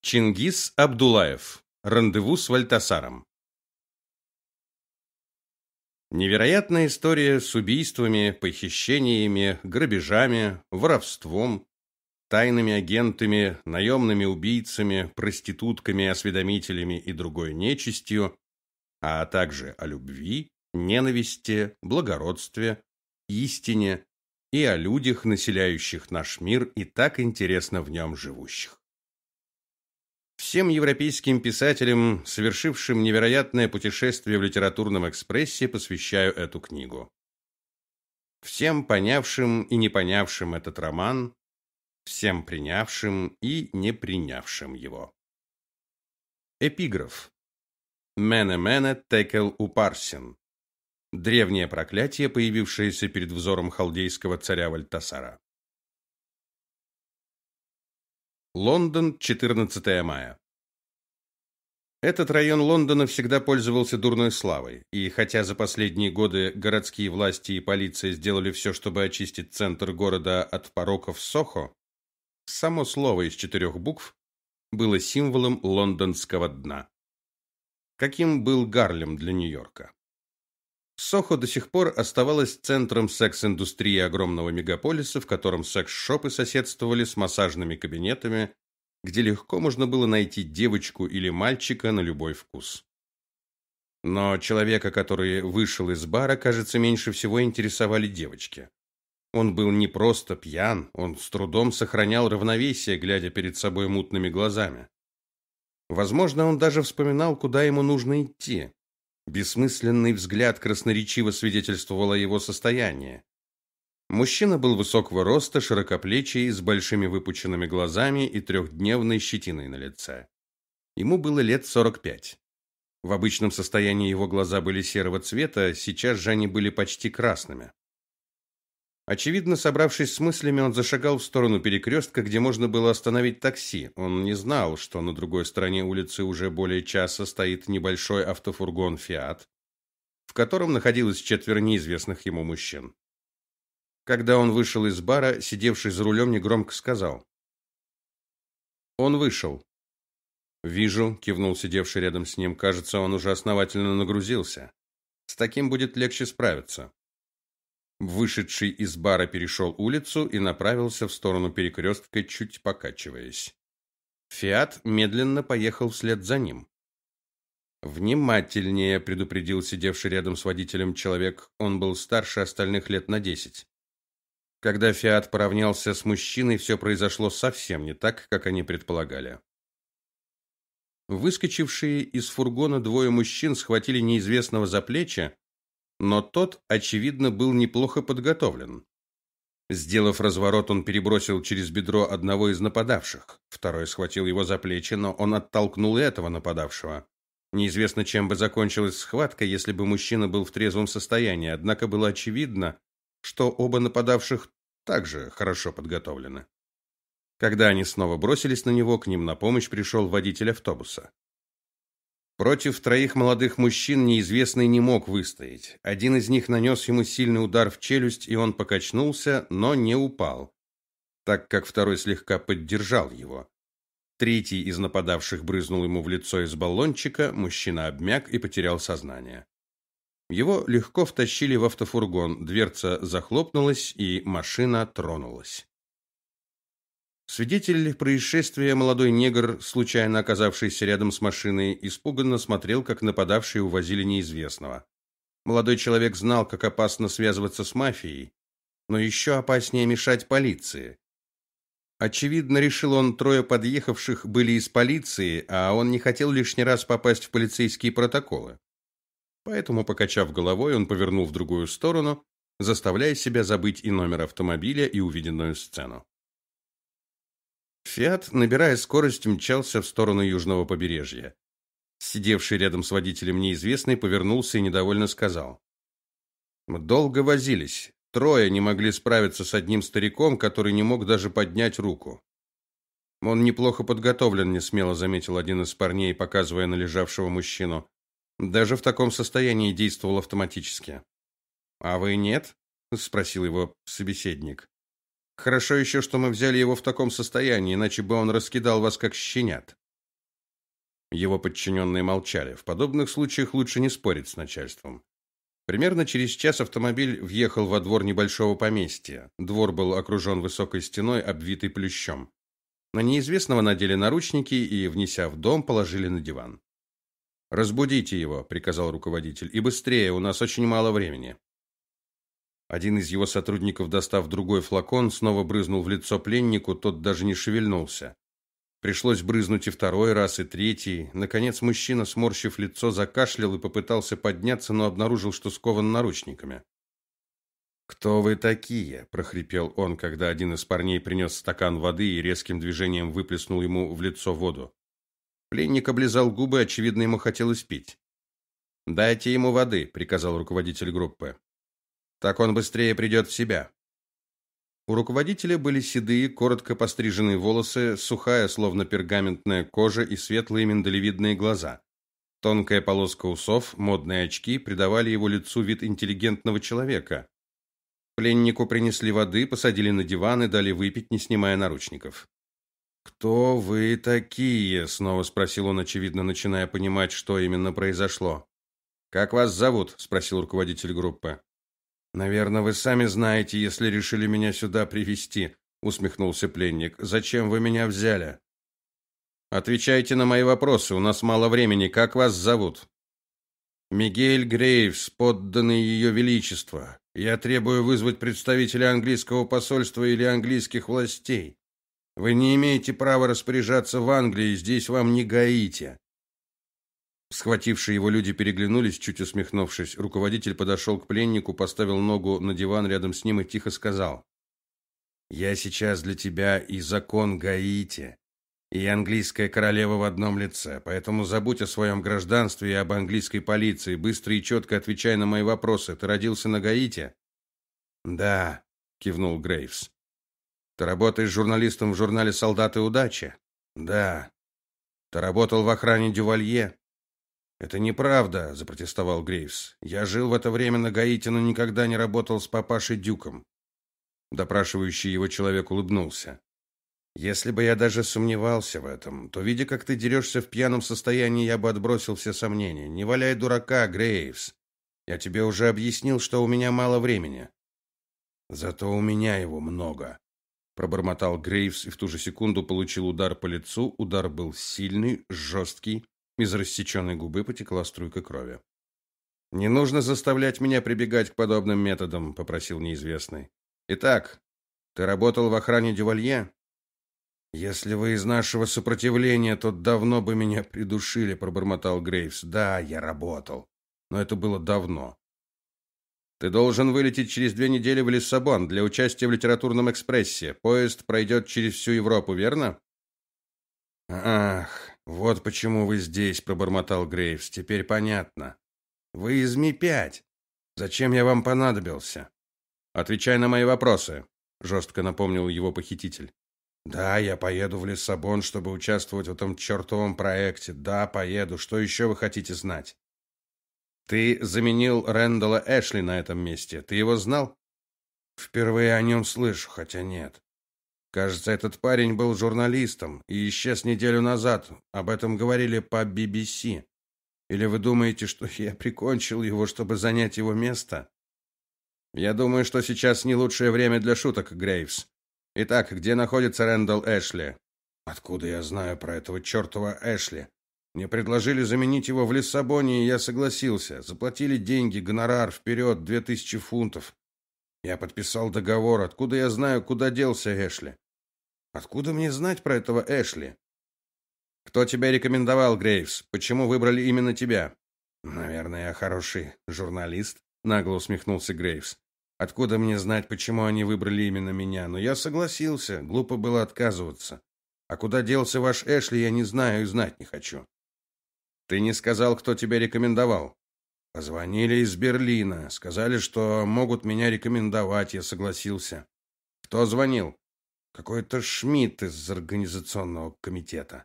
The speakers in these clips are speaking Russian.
Чингис Абдулаев. Рандеву с Вальтасаром. Невероятная история с убийствами, похищениями, грабежами, воровством, тайными агентами, наемными убийцами, проститутками, осведомителями и другой нечистью, а также о любви, ненависти, благородстве, истине и о людях, населяющих наш мир и так интересно в нем живущих. Всем европейским писателям, совершившим невероятное путешествие в литературном экспрессе, посвящаю эту книгу. Всем понявшим и не понявшим этот роман, всем принявшим и не принявшим его. Эпиграф. Мене-мене текел упарсин. Древнее проклятие, появившееся перед взором халдейского царя Вальтасара. Лондон, 14 мая. Этот район Лондона всегда пользовался дурной славой, и хотя за последние годы городские власти и полиция сделали все, чтобы очистить центр города от пороков Сохо, само слово из четырех букв было символом лондонского дна. Каким был Гарлем для Нью-Йорка? Сохо до сих пор оставалась центром секс-индустрии огромного мегаполиса, в котором секс-шопы соседствовали с массажными кабинетами, где легко можно было найти девочку или мальчика на любой вкус. Но человека, который вышел из бара, кажется, меньше всего интересовали девочки. Он был не просто пьян, он с трудом сохранял равновесие, глядя перед собой мутными глазами. Возможно, он даже вспоминал, куда ему нужно идти. Бессмысленный взгляд красноречиво свидетельствовал о его состоянии. Мужчина был высокого роста, широкоплечий, с большими выпученными глазами и трехдневной щетиной на лице. Ему было лет 45. В обычном состоянии его глаза были серого цвета, сейчас же они были почти красными. Очевидно, собравшись с мыслями, он зашагал в сторону перекрестка, где можно было остановить такси. Он не знал, что на другой стороне улицы уже более часа стоит небольшой автофургон «Фиат», в котором находилось четверо неизвестных ему мужчин. Когда он вышел из бара, сидевший за рулем негромко сказал. «Он вышел». «Вижу», — кивнул сидевший рядом с ним. «Кажется, он уже основательно нагрузился. С таким будет легче справиться». Вышедший из бара перешел улицу и направился в сторону перекрестка, чуть покачиваясь. Фиат медленно поехал вслед за ним. Внимательнее предупредил сидевший рядом с водителем человек. Он был старше остальных лет на десять. Когда Фиат поравнялся с мужчиной, все произошло совсем не так, как они предполагали. Выскочившие из фургона двое мужчин схватили неизвестного за плечи но тот, очевидно, был неплохо подготовлен. Сделав разворот, он перебросил через бедро одного из нападавших. Второй схватил его за плечи, но он оттолкнул и этого нападавшего. Неизвестно, чем бы закончилась схватка, если бы мужчина был в трезвом состоянии, однако было очевидно, что оба нападавших также хорошо подготовлены. Когда они снова бросились на него, к ним на помощь пришел водитель автобуса. Против троих молодых мужчин неизвестный не мог выстоять. Один из них нанес ему сильный удар в челюсть, и он покачнулся, но не упал, так как второй слегка поддержал его. Третий из нападавших брызнул ему в лицо из баллончика, мужчина обмяк и потерял сознание. Его легко втащили в автофургон, дверца захлопнулась, и машина тронулась. Свидетель происшествия, молодой негр, случайно оказавшийся рядом с машиной, испуганно смотрел, как нападавшие увозили неизвестного. Молодой человек знал, как опасно связываться с мафией, но еще опаснее мешать полиции. Очевидно, решил он, трое подъехавших были из полиции, а он не хотел лишний раз попасть в полицейские протоколы. Поэтому, покачав головой, он повернул в другую сторону, заставляя себя забыть и номер автомобиля, и увиденную сцену. Фиат, набирая скорость, мчался в сторону южного побережья. Сидевший рядом с водителем неизвестный повернулся и недовольно сказал: "Мы долго возились. Трое не могли справиться с одним стариком, который не мог даже поднять руку". "Он неплохо подготовлен", несмело заметил один из парней, показывая на лежавшего мужчину. Даже в таком состоянии действовал автоматически. "А вы нет?" спросил его собеседник. Хорошо еще, что мы взяли его в таком состоянии, иначе бы он раскидал вас как щенят. Его подчиненные молчали. В подобных случаях лучше не спорить с начальством. Примерно через час автомобиль въехал во двор небольшого поместья. Двор был окружен высокой стеной, обвитой плющом. На неизвестного надели наручники и, внеся в дом, положили на диван. Разбудите его, приказал руководитель. И быстрее, у нас очень мало времени. Один из его сотрудников, достав другой флакон, снова брызнул в лицо пленнику, тот даже не шевельнулся. Пришлось брызнуть и второй раз, и третий. Наконец мужчина, сморщив лицо, закашлял и попытался подняться, но обнаружил, что скован наручниками. «Кто вы такие?» – прохрипел он, когда один из парней принес стакан воды и резким движением выплеснул ему в лицо воду. Пленник облизал губы, очевидно, ему хотелось пить. «Дайте ему воды», – приказал руководитель группы. Так он быстрее придет в себя. У руководителя были седые, коротко постриженные волосы, сухая, словно пергаментная кожа и светлые миндалевидные глаза. Тонкая полоска усов, модные очки придавали его лицу вид интеллигентного человека. Пленнику принесли воды, посадили на диван и дали выпить, не снимая наручников. «Кто вы такие?» — снова спросил он, очевидно, начиная понимать, что именно произошло. «Как вас зовут?» — спросил руководитель группы. Наверное, вы сами знаете, если решили меня сюда привести, усмехнулся пленник. Зачем вы меня взяли? Отвечайте на мои вопросы, у нас мало времени. Как вас зовут? Мигель Грейвс, подданный ее величества. Я требую вызвать представителя английского посольства или английских властей. Вы не имеете права распоряжаться в Англии, здесь вам не гаите. Схватившие его люди переглянулись, чуть усмехнувшись. Руководитель подошел к пленнику, поставил ногу на диван рядом с ним и тихо сказал: "Я сейчас для тебя и закон Гаити, и английская королева в одном лице, поэтому забудь о своем гражданстве и об английской полиции, быстро и четко отвечай на мои вопросы. Ты родился на Гаити?" "Да", кивнул Грейвс. "Ты работаешь журналистом в журнале Солдаты удачи?" "Да". "Ты работал в охране Дювалье?" «Это неправда», — запротестовал Грейвс. «Я жил в это время на Гаити, но никогда не работал с папашей Дюком». Допрашивающий его человек улыбнулся. «Если бы я даже сомневался в этом, то, видя, как ты дерешься в пьяном состоянии, я бы отбросил все сомнения. Не валяй дурака, Грейвс. Я тебе уже объяснил, что у меня мало времени». «Зато у меня его много», — пробормотал Грейвс и в ту же секунду получил удар по лицу. Удар был сильный, жесткий, из рассеченной губы потекла струйка крови. «Не нужно заставлять меня прибегать к подобным методам», — попросил неизвестный. «Итак, ты работал в охране Дювалье?» «Если вы из нашего сопротивления, то давно бы меня придушили», — пробормотал Грейвс. «Да, я работал, но это было давно». «Ты должен вылететь через две недели в Лиссабон для участия в литературном экспрессе. Поезд пройдет через всю Европу, верно?» «Ах, «Вот почему вы здесь», — пробормотал Грейвс. «Теперь понятно. Вы из Ми-5. Зачем я вам понадобился?» «Отвечай на мои вопросы», — жестко напомнил его похититель. «Да, я поеду в Лиссабон, чтобы участвовать в этом чертовом проекте. Да, поеду. Что еще вы хотите знать?» «Ты заменил Рэндала Эшли на этом месте. Ты его знал?» «Впервые о нем слышу, хотя нет. Кажется, этот парень был журналистом и исчез неделю назад. Об этом говорили по BBC. Или вы думаете, что я прикончил его, чтобы занять его место? Я думаю, что сейчас не лучшее время для шуток, Грейвс. Итак, где находится Рэндалл Эшли? Откуда я знаю про этого чертова Эшли? Мне предложили заменить его в Лиссабоне, и я согласился. Заплатили деньги, гонорар вперед, две тысячи фунтов. Я подписал договор. Откуда я знаю, куда делся Эшли? Откуда мне знать про этого Эшли? Кто тебя рекомендовал, Грейвс? Почему выбрали именно тебя? Наверное, я хороший журналист, нагло усмехнулся Грейвс. Откуда мне знать, почему они выбрали именно меня? Но я согласился, глупо было отказываться. А куда делся ваш Эшли, я не знаю и знать не хочу. Ты не сказал, кто тебя рекомендовал. Позвонили из Берлина, сказали, что могут меня рекомендовать, я согласился. Кто звонил? Какой-то Шмидт из организационного комитета.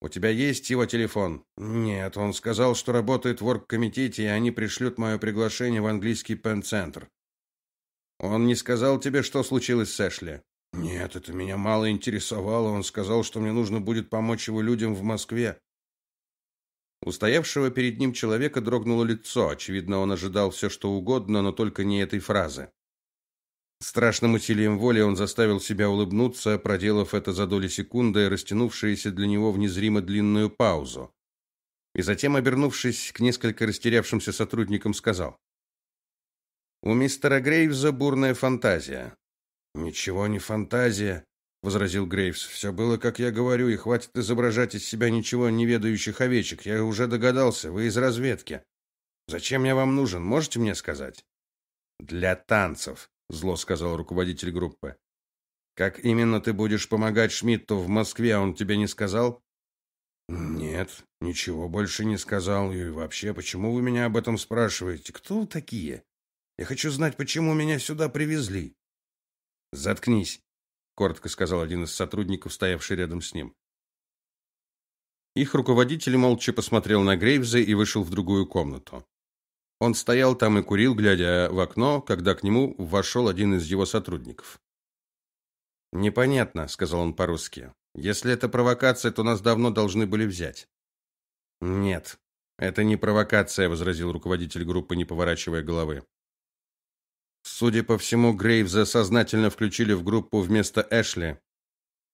У тебя есть его телефон? Нет, он сказал, что работает в оргкомитете, и они пришлют мое приглашение в английский пен-центр. Он не сказал тебе, что случилось с Эшли? Нет, это меня мало интересовало. Он сказал, что мне нужно будет помочь его людям в Москве. Устоявшего перед ним человека дрогнуло лицо. Очевидно, он ожидал все, что угодно, но только не этой фразы. Страшным усилием воли он заставил себя улыбнуться, проделав это за доли секунды, растянувшееся для него в незримо длинную паузу. И затем, обернувшись к несколько растерявшимся сотрудникам, сказал. «У мистера Грейвза бурная фантазия». «Ничего не фантазия. — возразил Грейвс. «Все было, как я говорю, и хватит изображать из себя ничего не ведающих овечек. Я уже догадался, вы из разведки. Зачем я вам нужен, можете мне сказать?» «Для танцев», — зло сказал руководитель группы. «Как именно ты будешь помогать Шмидту в Москве, а он тебе не сказал?» «Нет, ничего больше не сказал. И вообще, почему вы меня об этом спрашиваете? Кто вы такие? Я хочу знать, почему меня сюда привезли». «Заткнись», коротко сказал один из сотрудников, стоявший рядом с ним. Их руководитель молча посмотрел на Грейвза и вышел в другую комнату. Он стоял там и курил, глядя в окно, когда к нему вошел один из его сотрудников. Непонятно, сказал он по-русски. Если это провокация, то нас давно должны были взять. Нет, это не провокация, возразил руководитель группы, не поворачивая головы. Судя по всему, Грейвза сознательно включили в группу вместо Эшли,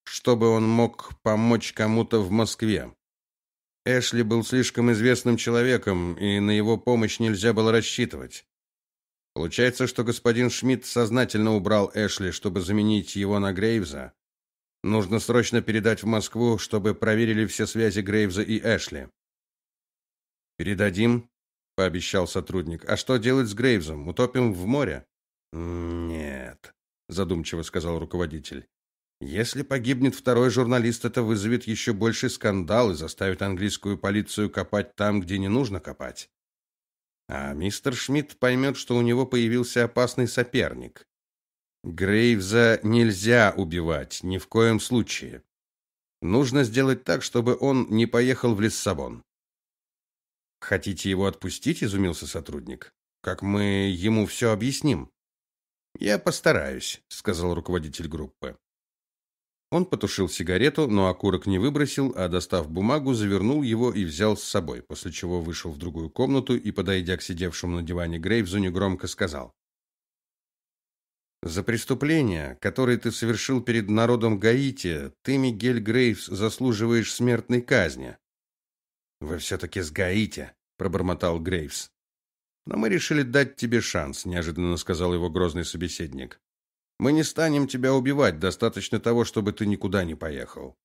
чтобы он мог помочь кому-то в Москве. Эшли был слишком известным человеком, и на его помощь нельзя было рассчитывать. Получается, что господин Шмидт сознательно убрал Эшли, чтобы заменить его на Грейвза. Нужно срочно передать в Москву, чтобы проверили все связи Грейвза и Эшли. Передадим, пообещал сотрудник. А что делать с Грейвзом? Утопим в море? «Нет», — задумчиво сказал руководитель. «Если погибнет второй журналист, это вызовет еще больший скандал и заставит английскую полицию копать там, где не нужно копать. А мистер Шмидт поймет, что у него появился опасный соперник. Грейвза нельзя убивать, ни в коем случае. Нужно сделать так, чтобы он не поехал в Лиссабон». «Хотите его отпустить?» – изумился сотрудник. «Как мы ему все объясним?» Я постараюсь, сказал руководитель группы. Он потушил сигарету, но окурок не выбросил, а достав бумагу, завернул его и взял с собой, после чего вышел в другую комнату и, подойдя к сидевшему на диване Грейвзу, негромко сказал: за преступления, которые ты совершил перед народом Гаити, ты, Мигель Грейвс, заслуживаешь смертной казни. Вы все таки с Гаити, пробормотал Грейвс. Но мы решили дать тебе шанс, неожиданно сказал его грозный собеседник. Мы не станем тебя убивать, достаточно того, чтобы ты никуда не поехал.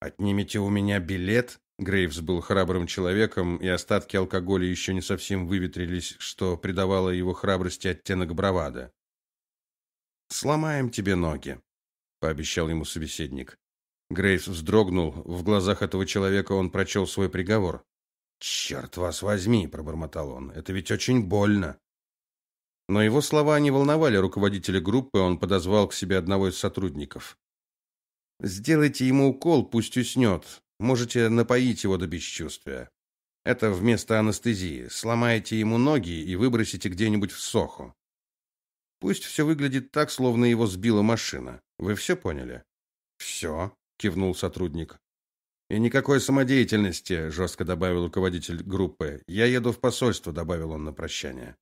Отнимите у меня билет? Грейвс был храбрым человеком, и остатки алкоголя еще не совсем выветрились, что придавало его храбрости оттенок бравады. Сломаем тебе ноги, пообещал ему собеседник. Грейвс вздрогнул, в глазах этого человека он прочел свой приговор. «Черт вас возьми!» – пробормотал он. «Это ведь очень больно!» Но его слова не волновали руководителя группы, он подозвал к себе одного из сотрудников. «Сделайте ему укол, пусть уснет. Можете напоить его до бесчувствия. Это вместо анестезии. Сломаете ему ноги и выбросите где-нибудь в Сохо. Пусть все выглядит так, словно его сбила машина. Вы все поняли?» «Все», – кивнул сотрудник. «И никакой самодеятельности», — жестко добавил руководитель группы. «Я еду в посольство», — добавил он на прощание.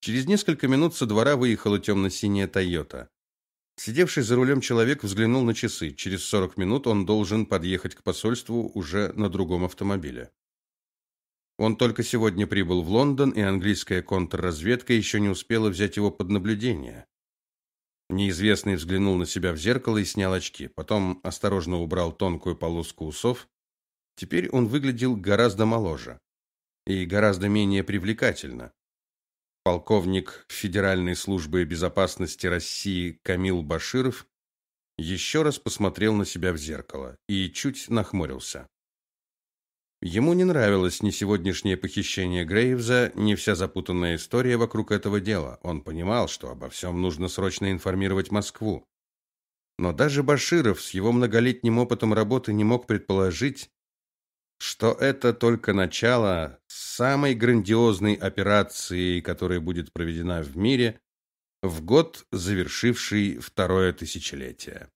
Через несколько минут со двора выехала темно-синяя «Тойота». Сидевший за рулем человек взглянул на часы. Через 40 минут он должен подъехать к посольству уже на другом автомобиле. Он только сегодня прибыл в Лондон, и английская контрразведка еще не успела взять его под наблюдение. Неизвестный взглянул на себя в зеркало и снял очки, потом осторожно убрал тонкую полоску усов. Теперь он выглядел гораздо моложе и гораздо менее привлекательно. Полковник Федеральной службы безопасности России Камил Баширов еще раз посмотрел на себя в зеркало и чуть нахмурился. Ему не нравилось ни сегодняшнее похищение Грейвза, ни вся запутанная история вокруг этого дела. Он понимал, что обо всем нужно срочно информировать Москву. Но даже Баширов с его многолетним опытом работы не мог предположить, что это только начало самой грандиозной операции, которая будет проведена в мире в год, завершивший второе тысячелетие.